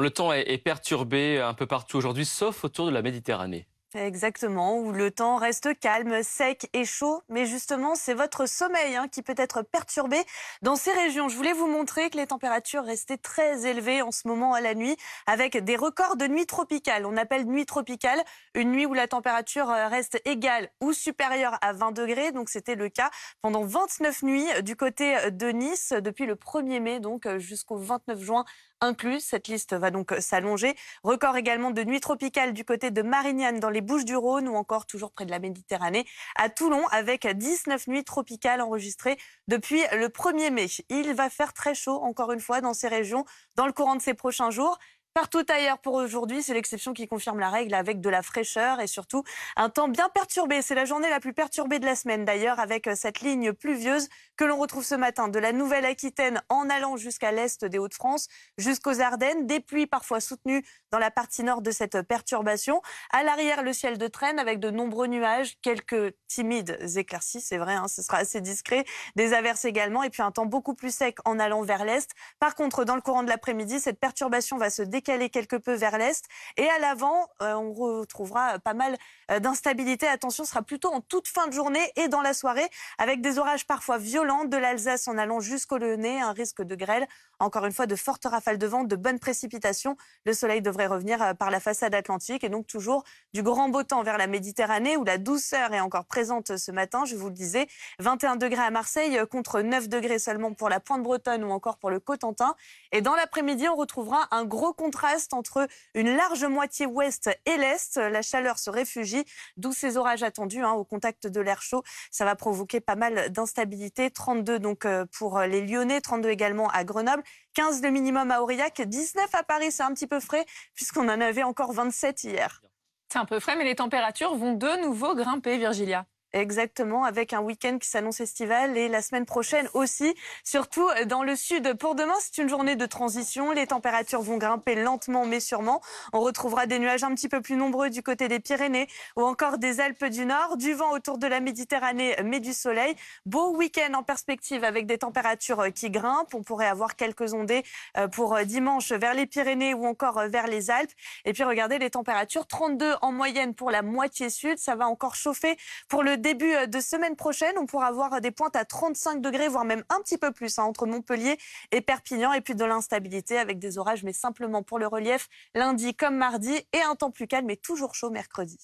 le temps est perturbé un peu partout aujourd'hui, sauf autour de la Méditerranée. Exactement, où le temps reste calme, sec et chaud. Mais justement, c'est votre sommeil hein, qui peut être perturbé dans ces régions. Je voulais vous montrer que les températures restaient très élevées en ce moment à la nuit, avec des records de nuit tropicales. On appelle nuit tropicale une nuit où la température euh, reste égale ou supérieure à 20 degrés. Donc c'était le cas pendant 29 nuits euh, du côté euh, de Nice, depuis le 1er mai donc jusqu'au 29 juin inclus. Cette liste va donc s'allonger. Record également de nuit tropicale du côté de Marignane dans les Bouches-du-Rhône ou encore toujours près de la Méditerranée à Toulon avec 19 nuits tropicales enregistrées depuis le 1er mai. Il va faire très chaud encore une fois dans ces régions dans le courant de ces prochains jours. Partout ailleurs pour aujourd'hui, c'est l'exception qui confirme la règle avec de la fraîcheur et surtout un temps bien perturbé. C'est la journée la plus perturbée de la semaine d'ailleurs avec euh, cette ligne pluvieuse que l'on retrouve ce matin de la Nouvelle-Aquitaine en allant jusqu'à l'est des Hauts-de-France jusqu'aux Ardennes. Des pluies parfois soutenues dans la partie nord de cette perturbation. À l'arrière, le ciel de traîne avec de nombreux nuages, quelques timides éclaircies, c'est vrai, hein, ce sera assez discret. Des averses également et puis un temps beaucoup plus sec en allant vers l'est. Par contre, dans le courant de l'après-midi, cette perturbation va se déclencher est quelque peu vers l'est. Et à l'avant, euh, on retrouvera euh, pas mal euh, d'instabilité. Attention, ce sera plutôt en toute fin de journée et dans la soirée, avec des orages parfois violents de l'Alsace en allant jusqu'au Lyonnais, un risque de grêle. Encore une fois, de fortes rafales de vent, de bonnes précipitations. Le soleil devrait revenir par la façade atlantique et donc toujours du grand beau temps vers la Méditerranée où la douceur est encore présente ce matin, je vous le disais. 21 degrés à Marseille contre 9 degrés seulement pour la Pointe-Bretonne ou encore pour le Cotentin. Et dans l'après-midi, on retrouvera un gros contraste contraste entre une large moitié ouest et l'est. La chaleur se réfugie, d'où ces orages attendus hein, au contact de l'air chaud. Ça va provoquer pas mal d'instabilité. 32 donc euh, pour les Lyonnais, 32 également à Grenoble. 15 le minimum à Aurillac, 19 à Paris, c'est un petit peu frais puisqu'on en avait encore 27 hier. C'est un peu frais, mais les températures vont de nouveau grimper, Virgilia. Exactement, avec un week-end qui s'annonce estival et la semaine prochaine aussi, surtout euh, dans le sud. Pour demain, c'est une journée de transition. Les températures vont grimper lentement mais sûrement. On retrouvera des nuages un petit peu plus nombreux du côté des Pyrénées ou encore des Alpes du Nord, du vent autour de la Méditerranée mais du soleil. Beau week-end en perspective avec des températures euh, qui grimpent. On pourrait avoir quelques ondées euh, pour dimanche vers les Pyrénées ou encore vers les Alpes. Et puis regardez les températures, 32 en moyenne pour la moitié sud. Ça va encore chauffer pour le début euh, de semaine prochaine, on pourra avoir euh, des pointes à 35 degrés, voire même un petit peu plus, hein, entre Montpellier et Perpignan. Et puis de l'instabilité avec des orages, mais simplement pour le relief, lundi comme mardi, et un temps plus calme, mais toujours chaud mercredi.